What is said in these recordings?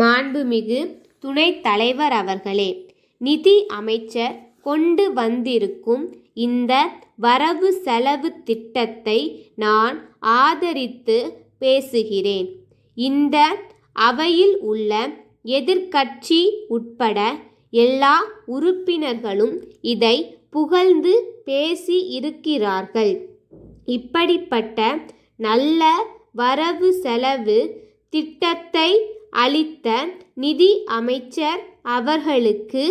மாண்புமிகு துணைத் தலைவர் அவர்களே நிதி அமைச்சர் கொண்டு வந்திருக்கும் இந்த வரவு செலவு திட்டத்தை நான் ஆதரித்து பேசுகிறேன் இந்த அவையில் உள்ள எதிர்க்கட்சி உட்பட எல்லா உறுப்பினர்களும் இதை புகழ்ந்து பேசி இருக்கிறார்கள் இப்படிப்பட்ட நல்ல வரவு செலவு திட்டத்தை அளித்த நிதி அமைச்சர் அவர்களுக்கு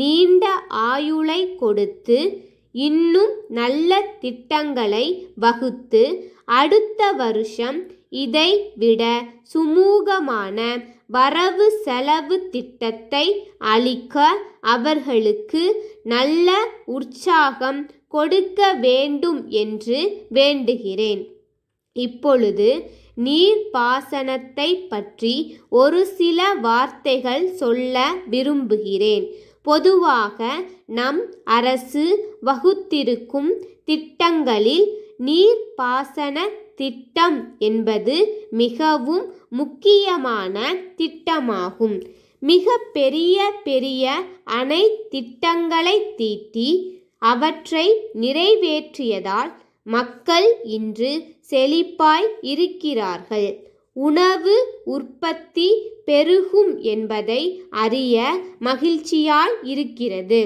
நீண்ட ஆயுளை கொடுத்து இன்னும் நல்ல திட்டங்களை வகுத்து அடுத்த வருஷம் இதை விட சுமூகமான வரவு செலவு திட்டத்தை அளிக்க அவர்களுக்கு நல்ல உற்சாகம் கொடுக்க வேண்டும் என்று வேண்டுகிறேன் இப்பொழுது நீர்ப்பாசனத்தை பற்றி ஒரு சில வார்த்தைகள் சொல்ல விரும்புகிறேன் பொதுவாக நம் அரசு வகுத்திருக்கும் திட்டங்களில் நீர்ப்பாசன திட்டம் என்பது மிகவும் முக்கியமான திட்டமாகும் மிக பெரிய பெரிய அணை திட்டங்களை தீட்டி அவற்றை நிறைவேற்றியதால் மக்கள் இன்று செழிப்பாய் இருக்கிறார்கள் உணவு உற்பத்தி பெருகும் என்பதை அறிய மகிழ்ச்சியாய் இருக்கிறது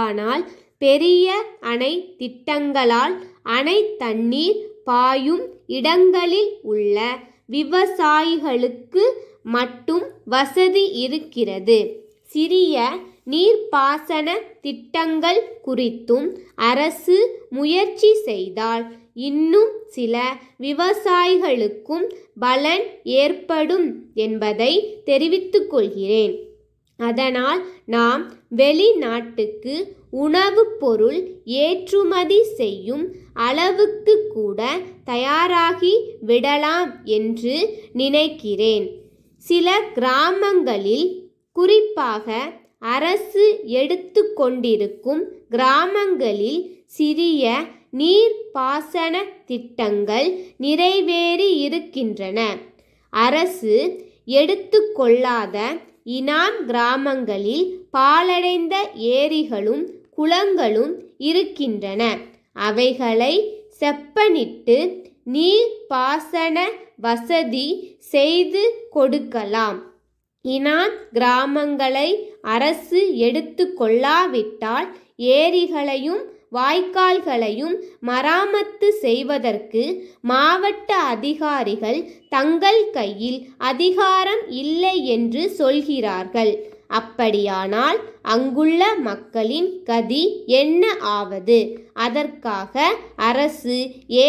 ஆனால் பெரிய அணை திட்டங்களால் அணை தண்ணீர் பாயும் இடங்களில் உள்ள விவசாயிகளுக்கு மட்டும் வசதி இருக்கிறது சிறிய நீர்ப்பாசன திட்டங்கள் குறித்தும் அரசு முயற்சி செய்தால் இன்னும் சில விவசாயிகளுக்கும் பலன் ஏற்படும் என்பதை தெரிவித்துக் கொள்கிறேன் அதனால் நாம் வெளிநாட்டுக்கு உணவுப் பொருள் ஏற்றுமதி செய்யும் அளவுக்கு கூட தயாராகி விடலாம் என்று நினைக்கிறேன் சில கிராமங்களில் குறிப்பாக அரசு எடுத்து கொண்டிருக்கும் கிராமங்களில் சிறிய நீர்ப்பாசன திட்டங்கள் நிறைவேறி இருக்கின்றன அரசு எடுத்துக்கொள்ளாத இனான் கிராமங்களில் பாலடைந்த ஏரிகளும் குளங்களும் இருக்கின்றன அவைகளை செப்பனிட்டு நீர்ப்பாசன வசதி செய்து கொடுக்கலாம் இனான் கிராமங்களை அரசு எடுத்து கொள்ளாவிட்டால் ஏரிகளையும் வாய்க்கால்களையும் மராமத்து செய்வதற்கு மாவட்ட அதிகாரிகள் தங்கள் கையில் அதிகாரம் இல்லை என்று சொல்கிறார்கள் அப்படியானால் அங்குள்ள மக்களின் கதி என்ன ஆவது அதற்காக அரசு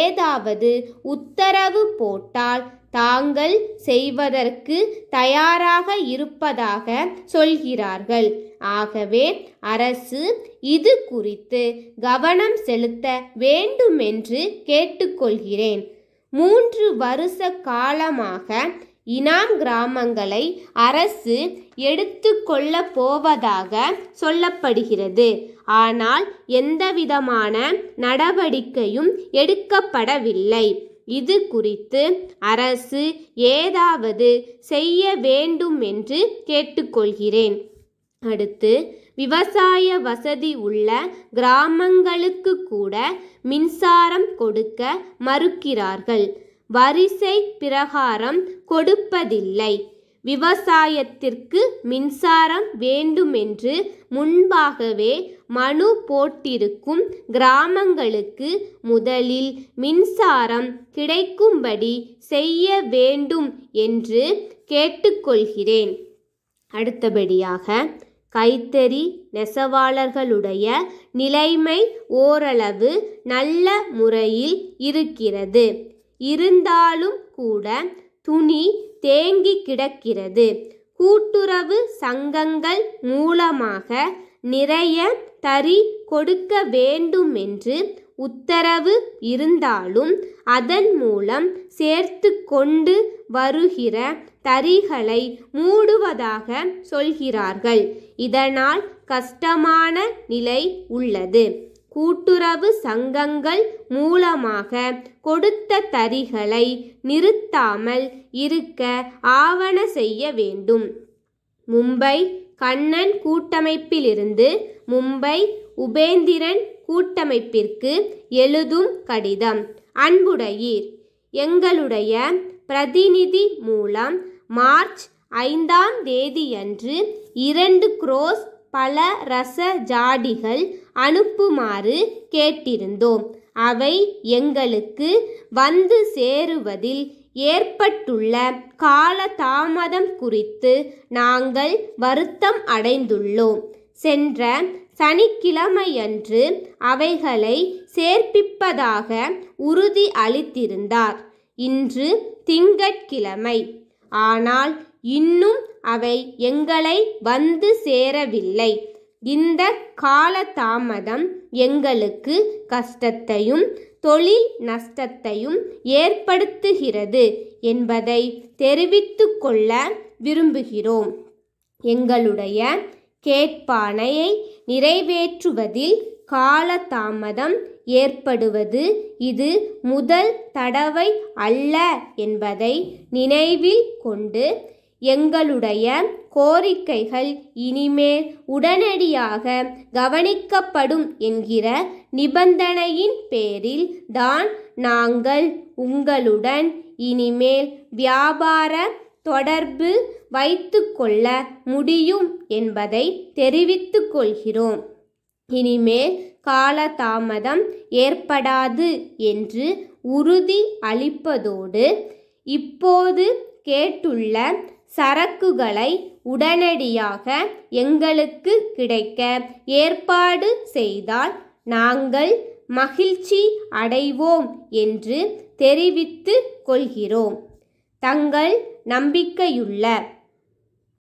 ஏதாவது உத்தரவு போட்டால் தாங்கள் செய்வதற்கு தயாராக இருப்பதாக சொல்கிறார்கள் ஆகவே அரசு இது குறித்து கவனம் செலுத்த வேண்டுமென்று கேட்டுக்கொள்கிறேன் மூன்று வருஷ காலமாக இனாம் கிராமங்களை அரசு எடுத்து கொள்ளப் போவதாக சொல்லப்படுகிறது ஆனால் எந்தவிதமான நடவடிக்கையும் எடுக்கப்படவில்லை இது குறித்து அரசு ஏதாவது செய்ய வேண்டும் என்று கேட்டுக்கொள்கிறேன் அடுத்து விவசாய வசதி உள்ள கிராமங்களுக்கு கூட மின்சாரம் கொடுக்க மறுக்கிறார்கள் வரிசை பிரகாரம் கொடுப்பதில்லை விவசாயத்திற்கு மின்சாரம் வேண்டுமென்று முன்பாகவே மனு போட்டிருக்கும் கிராமங்களுக்கு முதலில் மின்சாரம் கிடைக்கும்படி செய்ய வேண்டும் என்று கேட்டுக்கொள்கிறேன் அடுத்தபடியாக கைத்தறி நெசவாளர்களுடைய நிலைமை ஓரளவு நல்ல முறையில் இருக்கிறது இருந்தாலும் கூட துணி தேங்கி கிடக்கிறது கூட்டுறவு சங்கங்கள் மூலமாக நிறைய தறி கொடுக்க வேண்டுமென்று உத்தரவு இருந்தாலும் அதன் மூலம் சேர்த்து கொண்டு வருகிற தறிகளை மூடுவதாக சொல்கிறார்கள் இதனால் கஷ்டமான நிலை உள்ளது கூட்டுறவு சங்கங்கள் மூலமாக கொடுத்த தரிகளை நிறுத்தாமல் இருக்க ஆவண செய்ய வேண்டும் மும்பை கண்ணன் கூட்டமைப்பிலிருந்து மும்பை உபேந்திரன் கூட்டமைப்பிற்கு எழுதும் கடிதம் அன்புடையீர் எங்களுடைய பிரதிநிதி மூலம் மார்ச் ஐந்தாம் தேதியன்று இரண்டு குரோஸ் பல ரச ஜாடிகள் அனுப்புமாறு கேட்டிருந்தோம் அவை எங்களுக்கு வந்து சேருவதில் ஏற்பட்டுள்ள கால தாமதம் குறித்து நாங்கள் வருத்தம் அடைந்துள்ளோம் சென்ற சனிக்கிழமையன்று அவைகளை சேர்ப்பிப்பதாக உறுதி அளித்திருந்தார் இன்று திங்கட்கிழமை ஆனால் இன்னும் அவை எங்களை வந்து சேரவில்லை இந்த காலதாமதம் எங்களுக்கு கஷ்டத்தையும் தொழில் நஷ்டத்தையும் ஏற்படுத்துகிறது என்பதை தெரிவித்து கொள்ள விரும்புகிறோம் எங்களுடைய கேட்பானையை நிறைவேற்றுவதில் காலதாமதம் ஏற்படுவது இது முதல் தடவை அல்ல என்பதை நினைவில் கொண்டு எங்களுடைய கோரிக்கைகள் இனிமேல் உடனடியாக கவனிக்கப்படும் என்கிற நிபந்தனையின் பேரில் தான் நாங்கள் உங்களுடன் இனிமேல் வியாபார தொடர்பு வைத்துக்கொள்ள முடியும் என்பதை தெரிவித்து கொள்கிறோம் இனிமேல் காலதாமதம் ஏற்படாது என்று உறுதி அளிப்பதோடு இப்போது கேட்டுள்ள சரக்குகளை உடனடியாக எங்களுக்கு கிடைக்க ஏற்பாடு செய்தால் நாங்கள் மகிழ்ச்சி அடைவோம் என்று தெரிவித்து கொள்கிறோம் தங்கள் நம்பிக்கையுள்ள